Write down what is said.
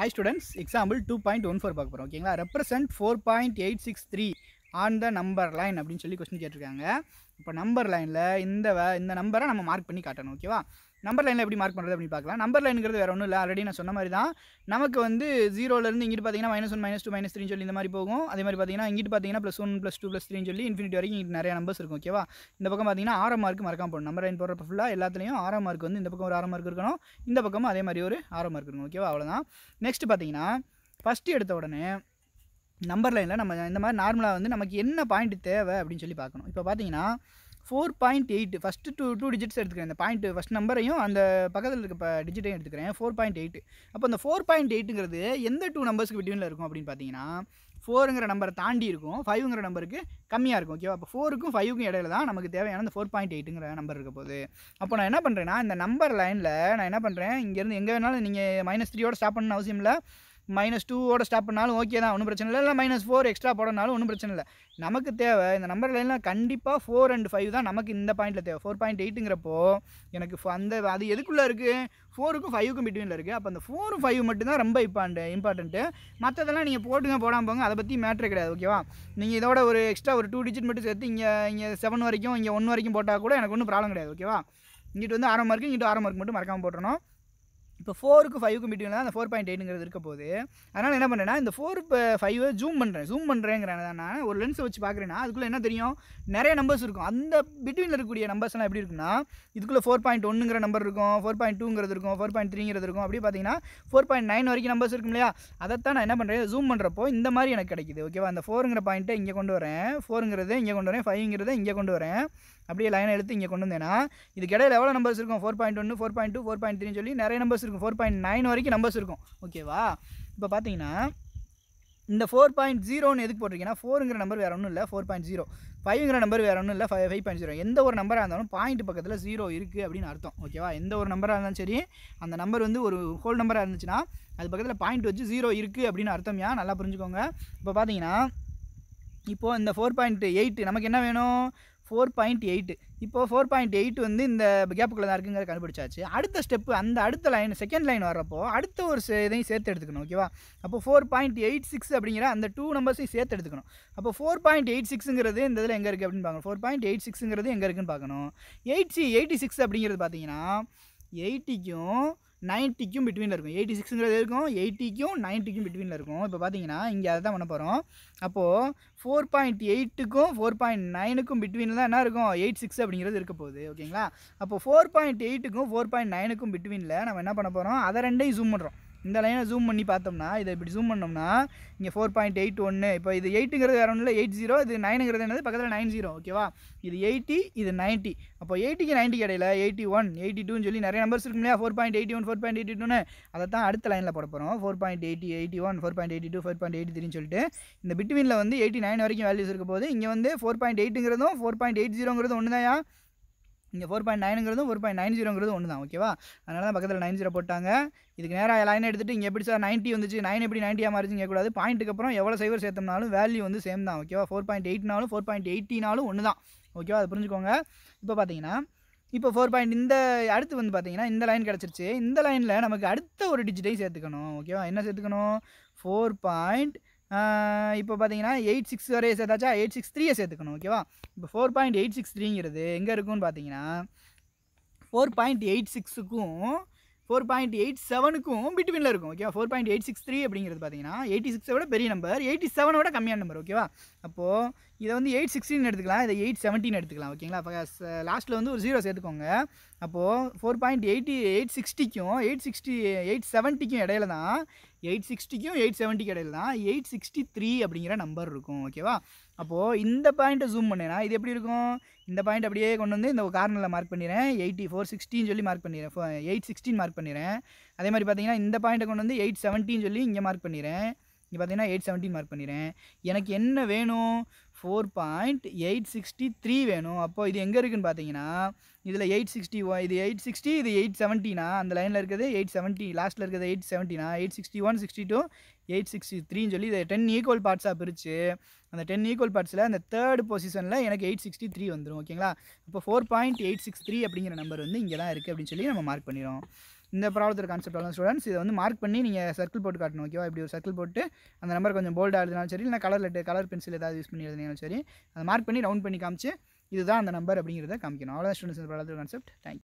high students example two point one four பார்க்க போகிறோம் ஓகேங்களா represent four point eight six three on the number line அப்படின்னு சொல்லி question கேட்டிருக்காங்க இப்போ நம்பர் லைனில் இந்த இந்த நம்பரை நம்ம மார்க் பண்ணி காட்டணும் ஓகேவா நம்பர் லைனில் எப்படி மார்க் பண்ணுறது அப்படின்னு பார்க்கலாம் நம்பர் லைனுங்கிறது வேறு ஒன்றும் இல்லை ஆல்ரெடி நான் சொன்ன மாதிரி தான் நமக்கு வந்து ஜீரோலேருந்து இங்கிட்டு பார்த்தீங்கன்னா minus one minus two minus three சொல்லி இந்த மாதிரி போகும் அதே மாதிரி பார்த்தீங்கன்னா இங்கிட்டு பார்த்தீங்கன்னா ப்ளஸ் ஒன் ப்ளஸ் டூ ப்ளஸ் த்ரீன்னு சொல்லி இன்ஃபினிட்டி வரைக்கும் இங்கிட்டு நிறைய நம்பர்ஸ் இருக்கும் ஓகேவா இந்த பக்கம் பார்த்தீங்கன்னா ஆறாம் மார்க் மறக்காம போகணும் நம்பர் லைன் போடுறப்ப ஃபுல்லாக எல்லாத்துலேயும் ஆறாம் மார்க் வந்து இந்த பக்கம் ஒரு ஆறாம் மார்க் இருக்கணும் இந்த பக்கமும் அதே மாதிரி ஒரு ஆறாம் மார்க் இருக்கணும் ஓகேவா அவ்வளோதான் நெக்ஸ்ட் பார்த்தீங்கன்னா ஃபஸ்ட்டு எடுத்த உடனே நம்பர் லைனில் நம்ம இந்த மாதிரி நார்மலாக வந்து நமக்கு என்ன பாயிண்ட் தேவை அப்படின்னு சொல்லி பார்க்கணும் இப்போ பார்த்தீங்கன்னா four point eight first two two digits எடுத்துக்கிறேன் இந்த பாயிண்ட் ஃபஸ்ட் நம்பரையும் அந்த பக்கத்தில் இருக்க இப்போ டிஜிட்டையும் எடுத்துக்கிறேன் ஃபோர் பாயிண்ட் எயிட் அப்போ அந்த ஃபோர் பாயிண்ட் எயிட்டுங்கிறது எந்த டூ நம்பர்ஸ்க்கு பிட்வீனில் இருக்கும் அப்படின்னு பார்த்தீங்கன்னா ஃபோருங்கிற நம்பரை தாண்டி இருக்கும் ஃபைவ்ங்கிற நம்பருக்கு கம்மியாக இருக்கும் ஓகேவா அப்போ ஃபோருக்கும் ஃபைவுக்கும் இடையில தான் நமக்கு தேவையான அந்த ஃபோர் பாயிண்ட் எயிட்டுங்கிற நம்பர் இருக்க போகுது அப்போ நான் என்ன பண்ணுறேன்னா இந்த நம்பர் லைனில் நான் என்ன பண்ணுறேன் இங்கேருந்து எங்கே வேணாலும் நீங்கள் மைனஸ் த்ரீயோட ஸ்டாப் பண்ணணும் அவசியம் இல்லை மைனஸ் டூவோட ஸ்டாப் பண்ணாலும் ஓகே தான் ஒன்றும் பிரச்சனை இல்லை இல்லை மைனஸ் ஃபோர் எக்ஸ்ட்ரா போடனாலும் ஒன்றும் பிரச்சனை இல்லை நமக்கு தேவை இந்த நம்பர் லைனில் கண்டிப்பாக ஃபோர் அண்ட் ஃபைவ் தான் நமக்கு இந்த பாயிண்ட்டில் தேவை ஃபோர் பாயிண்ட் எயிட்டுங்கிறப்போ எனக்கு அந்த அது எதுக்குள்ளே இருக்குது ஃபோருக்கும் ஃபைவுக்கும் பிட்வீனில் இருக்குது அப்போ அந்த ஃபோரும் ஃபைவ் மட்டும்தான் ரொம்ப இப்போ இம்பார்ட்டன்ட்டு இம்பார்ட்டண்ட்டு மற்றதெல்லாம் நீங்கள் போட்டுங்க போடாமல் போங்க அதை பற்றி மேட்ரு கிடையாது ஓகேவா நீங்கள் இதோட ஒரு எக்ஸ்ட்ரா ஒரு டூ டிஜிட் மட்டும் சேர்த்து இங்கே இங்கே செவன் வரைக்கும் இங்கே ஒன் வரைக்கும் போட்டால் கூட எனக்கு ஒன்றும் ப்ராப்ளம் கிடையாது ஓகேவா இங்கிட்டு வந்து ஆறு மார்க்கு இங்கிட்டு ஆறு மார்க் மட்டும் மறக்காமல் போட்டுறணும் இப்போ ஃபோருக்கும் மீட்டிங் மீட்டிங்னா அந்த ஃபோர் பாயிண்ட் எயிட்டுங்கிறது இருக்க போகுது அதனால் என்ன பண்ணுறேன்னா இந்த ஃபோர் இப்போ ஃபைவ் ஜூம் பண்ணுறேன் ஜூம் நான் ஒரு லென்ஸை வச்சு பார்க்குறேன்னா அதுக்குள்ளே என்ன தெரியும் நிறைய நம்பர்ஸ் இருக்கும் அந்த பிட்வீனில் இருக்கக்கூடிய நம்பர்ஸ்லாம் எப்படி இருக்குன்னா இதுக்குள்ளே ஃபோர் பாயிண்ட் ஒன்றுங்கிற நம்பர் இருக்கும் ஃபோர் பாயிண்ட் டூங்கிறது இருக்கும் ஃபோர் பாயிண்ட் த்ரீங்கிறது இருக்கும் அப்படி பார்த்தீங்கன்னா ஃபோர் பாயிண்ட் நைன் வரைக்கும் நம்பர்ஸ் இருக்கும் இல்லையா அதைத்தான் நான் என்ன பண்ணுறேன் ஜூம் பண்ணுறப்போ இந்த மாதிரி எனக்கு கிடைக்குது ஓகேவா அந்த ஃபோருங்கிற பாயிண்ட்டை இங்கே கொண்டு வரேன் ஃபோருங்கிறது இங்கே கொண்டு வரேன் ஃபைவ்ங்கிறத இங்கே கொண்டு வரேன் அப்படியே லைனை எடுத்து இங்கே கொண்டு வந்தேன்னா இதுக்கு இடையில எவ்வளோ நம்பர்ஸ் இருக்கும் ஃபோர் பாயிண்ட் ஒன்று four point two four point three சொல்லி நிறைய நம்பர்ஸ் இருக்கும் ஃபோர் பாயிண்ட் நைன் வரைக்கும் நம்பர்ஸ் இருக்கும் ஓகேவா இப்போ பார்த்தீங்கன்னா இந்த ஃபோர் பாயிண்ட் ஜீரோன்னு எதுக்கு போட்டிருக்கீங்கன்னா ஃபோருங்கிற நம்பர் வேறு ஒன்றும் இல்லை ஃபோர் பாயிண்ட் ஜீரோ ஃபைவ்ங்கிற நம்பர் வேறு ஒன்றும் இல்லை ஃபைவ் ஃபைவ் பாயிண்ட் ஜீரோ எந்த ஒரு நம்பராக இருந்தாலும் பாயிண்ட் பக்கத்தில் ஜீரோ இருக்குது அப்படின்னு அர்த்தம் ஓகேவா எந்த ஒரு நம்பராக இருந்தாலும் சரி அந்த நம்பர் வந்து ஒரு ஹோல் நம்பராக இருந்துச்சுன்னா அது பக்கத்தில் பாயிண்ட் வச்சு ஜீரோ இருக்குது அப்படின்னு அர்த்தம் ஏன் நல்லா புரிஞ்சுக்கோங்க இப்போ பார்த்தீங்கன்னா இப்போது இந்த ஃபோர் பாயிண்ட் எயிட் நமக்கு என்ன வேணும் ஃபோர் பாயிண்ட் எயிட்டு இப்போது ஃபோர் பாயிண்ட் எயிட் வந்து இந்த கேப்புக்குள்ளே தான் இருக்குங்கிற கண்டுபிடிச்சாச்சு அடுத்த ஸ்டெப்பு அந்த அடுத்த லைன் செகண்ட் லைன் வர்றப்போ அடுத்த ஒரு இதையும் சேர்த்து எடுத்துக்கணும் ஓகேவா அப்போ ஃபோர் பாயிண்ட் எயிட் சிக்ஸ் அப்படிங்கிற அந்த டூ நம்பர்ஸையும் சேர்த்து எடுத்துக்கணும் அப்போ ஃபோர் பாயிண்ட் எயிட் சிக்ஸுங்கிறது இந்த இதில் எங்கே இருக்குது அப்படின்னு பார்க்கணும் ஃபோர் பாயிண்ட் எயிட் சிக்ஸுங்கிறது எங்கே இருக்குன்னு பார்க்கணும் எயிட் சி எயிட்டி சிக்ஸ் அப்படிங்கிறது பார்த்தீங்கன்னா எயிட்டிக்கும் நைன்ட்டிக்கும் பிட்வீனில் இருக்கும் எயிட்டி சிக்ஸுங்கிறது இருக்கும் எயிட்டிக்கும் நைன்ட்டிக்கும் பிட்வீனில் இருக்கும் இப்போ பார்த்தீங்கன்னா இங்கே அதை தான் பண்ண போகிறோம் அப்போது ஃபோர் பாயிண்ட் எயிட்டுக்கும் ஃபோர் பாயிண்ட் நைனுக்கும் பிட்வீனில் என்ன இருக்கும் எயிட் சிக்ஸ் அப்படிங்கிறது இருக்க போகுது ஓகேங்களா அப்போது ஃபோர் பாயிண்ட் எயிட்டுக்கும் ஃபோர் பாயிண்ட் நைனுக்கும் பிட்வீனில் நம்ம என்ன பண்ண போகிறோம் அதை ரெண்டையும் ஜூம் பண்ணுறோம் இந்த லைனை ஜூம் பண்ணி பார்த்தோம்னா இதை இப்படி ஜூம் பண்ணோம்னா இங்கே ஃபோர் பாயிண்ட் எயிட் ஒன்று இப்போ இது எயிட்டுங்கிறது வேறு ஒன்றும் எயிட் ஜீரோ இது நைனுங்கிறது என்னது பக்கத்தில் நைன் ஜீரோ ஓகேவா இது எயிட்டி இது நைன்ட்டி அப்போ எயிட்டிக்கு நைன்ட்டி கிடையில எயிட்டி ஒன் எயிட்டி டூன்னு சொல்லி நிறைய நம்பர்ஸ் இருக்கு இல்லையா four point eighty one four point eighty டூன்னு அதை தான் அடுத்த லைனில் போட போகிறோம் four point eighty eighty one four point eighty two four point eighty த்ரீன்னு சொல்லிட்டு இந்த பிட்வீனில் வந்து எயிட்டி நைன் வரைக்கும் வேல்யூஸ் இருக்க போது இங்கே வந்து ஃபோர் பாயிண்ட் எயிட்டுங்கிறதும் ஃபோர் பாயிண்ட் எயிட் ஜீரோங்கிறது ஒன்று தான் இங்கே ஃபோர் பாயிண்ட் நைனுங்கிறதும் ஃபோர் பாயிண்ட் நைன் ஜீரோங்கிறது ஒன்று தான் ஓகேவா அதனால தான் பக்கத்தில் நைன் ஜீரோ போட்டாங்க இதுக்கு நேராக லைன் எடுத்துகிட்டு இங்கே எப்படி சார் நைன்ட்டி வந்துச்சு நைன் எப்படி நைன்ட்டியாக மாறிச்சுன்னு கேட்கக்கூடாது பாயிண்ட்டுக்கு அப்புறம் எவ்வளோ சைவர் சேர்த்தோம்னாலும் வேல்யூ வந்து சேம் தான் ஓகேவா ஃபோர் பாயிண்ட் எயிட்னாலும் ஃபோர் பாயிண்ட் எயிட்டினாலும் ஒன்று தான் ஓகேவா அதை புரிஞ்சுக்கோங்க இப்போ பார்த்தீங்கன்னா இப்போ ஃபோர் பாயிண்ட் இந்த அடுத்து வந்து பார்த்தீங்கன்னா இந்த லைன் கிடச்சிருச்சு இந்த லைனில் நமக்கு அடுத்த ஒரு டிஜிட்டையும் சேர்த்துக்கணும் ஓகேவா என்ன சேர்த்துக்கணும் ஃபோர் பாயிண்ட் இப்போ பார்த்தீங்கன்னா எயிட் சிக்ஸ் வரையே சேர்த்தாச்சா எயிட் சிக்ஸ் த்ரீயை சேர்த்துக்கணும் ஓகேவா இப்போ ஃபோர் பாயிண்ட் எயிட் சிக்ஸ் த்ரீங்கிறது எங்கே இருக்குன்னு பார்த்தீங்கன்னா ஃபோர் பாயிண்ட் எயிட் சிக்ஸுக்கும் ஃபோர் பாயிண்ட் எயிட் செவனுக்கும் பிட்வீனில் இருக்கும் ஓகேவா four point eight six three அப்படிங்கிறது பார்த்தீங்கன்னா எயிட்டி சிக்ஸை விட பெரிய நம்பர் எயிட்டி செவனை விட கம்மியான நம்பர் ஓகேவா அப்போது இதை வந்து எயிட் சிக்ஸ்டின் எடுத்துக்கலாம் இதை எயிட் செவன்டீன் எடுத்துக்கலாம் ஓகேங்களா அப்போ லாஸ்ட்டில் வந்து ஒரு ஜீரோ சேர்த்துக்கோங்க அப்போது ஃபோர் பாயிண்ட் எயிட்டி எயிட் சிக்ஸ்டிக்கும் எயிட் சிக்ஸ்டி எயிட் செவன்ட்டிக்கும் இடையில தான் எயிட் சிக்ஸ்டிக்கும் எயிட் செவன்ட்டிக்கு இடையில தான் எயிட் சிக்ஸ்டி த்ரீ அப்படிங்கிற நம்பர் இருக்கும் ஓகேவா அப்போது இந்த பாயிண்ட்டை ஜூம் பண்ணேன்னா இது எப்படி இருக்கும் இந்த பாயிண்ட் அப்படியே கொண்டு வந்து இந்த கார்னரில் மார்க் பண்ணிடுறேன் எயிட்டி ஃபோர் சிக்ஸ்டின்னு சொல்லி மார்க் பண்ணிடுறேன் எயிட் சிக்ஸ்டின் மார்க் பண்ணிடுறேன் அதே மாதிரி பார்த்தீங்கன்னா இந்த பாயிண்ட்டை கொண்டு வந்து எயிட் செவன்ட்டின்னு சொல்லி இங்கே மார்க் பண்ணிடுறேன் பார்த்தீங்கன்னா எயிட் செவன்ட்டி மார்க் பண்ணிடுறேன் எனக்கு என்ன வேணும் four point eight sixty three வேணும் அப்போது இது எங்கே இருக்குதுன்னு பார்த்தீங்கன்னா இதில் எயிட் சிக்ஸ்டி ஒன் இது எயிட் சிக்ஸ்டி இது எயிட் செவன்ட்டினா அந்த லைனில் இருக்கிறது எயிட் செவன்ட்டி லாஸ்ட்டில் இருக்கிறது எயிட் செவன்ட்டினா eight sixty one sixty two eight sixty த்ரீன்னு சொல்லி இதை டென் ஈக்குவல் பார்ட்ஸாக பிரித்து அந்த டென் ஈக்குவல் பார்ட்ஸில் அந்த தேர்ட் பொசிஷனில் எனக்கு எயிட் சிக்ஸ்டி த்ரீ வந்துடும் ஓகேங்களா இப்போ four point eight six three அப்படிங்கிற நம்பர் வந்து இங்கே தான் இருக்குது அப்படின்னு சொல்லி நம்ம மார்க் பண்ணிடுறோம் இந்த ப்ராப்ளத்தில் கான்செப்ட் அவ்வளோ ஸ்டூடெண்ட்ஸ் இதை வந்து மார்க் பண்ணி நீங்கள் சர்க்கிள் போட்டு காட்டணும் ஓகேவா இப்படி ஒரு சர்க்கிள் போட்டு அந்த நம்பர் கொஞ்சம் போல்டாக எழுதினாலும் சரி இல்லை கலர் லெட்டு கலர் பென்சில் ஏதாவது யூஸ் பண்ணி எழுதினாலும் சரி அதை மார்க் பண்ணி ரவுண்ட் பண்ணி காமிச்சு இதுதான் அந்த நம்பர் அப்படிங்கிறத காமிக்கணும் அவ்வளோதான் ஸ்டூடெண்ட்ஸ் இந்த ப்ராப்ளத்தில் கான்செப்ட் தேங்க்யூ